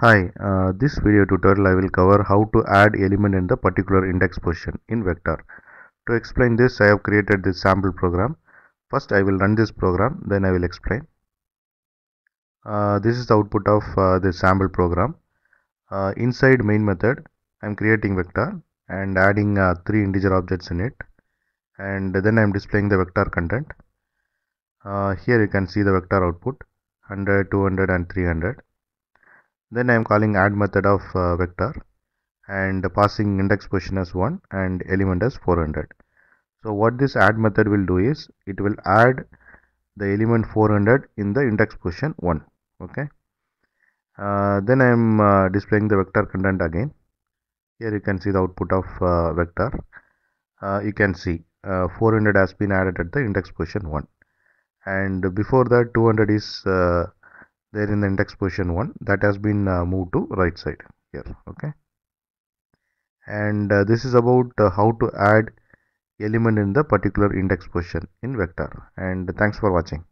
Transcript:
Hi, uh, this video tutorial I will cover how to add element in the particular index position in vector. To explain this I have created this sample program. First I will run this program then I will explain. Uh, this is the output of uh, sample program. Uh, inside main method I am creating vector and adding uh, three integer objects in it and then I am displaying the vector content. Uh, here you can see the vector output 100, 200 and 300 then I am calling add method of uh, vector and passing index position as 1 and element as 400 so what this add method will do is it will add the element 400 in the index position 1 okay uh, then I am uh, displaying the vector content again here you can see the output of uh, vector uh, you can see uh, 400 has been added at the index position 1 and before that 200 is uh, there in the index position 1 that has been uh, moved to right side here okay and uh, this is about uh, how to add element in the particular index position in vector and thanks for watching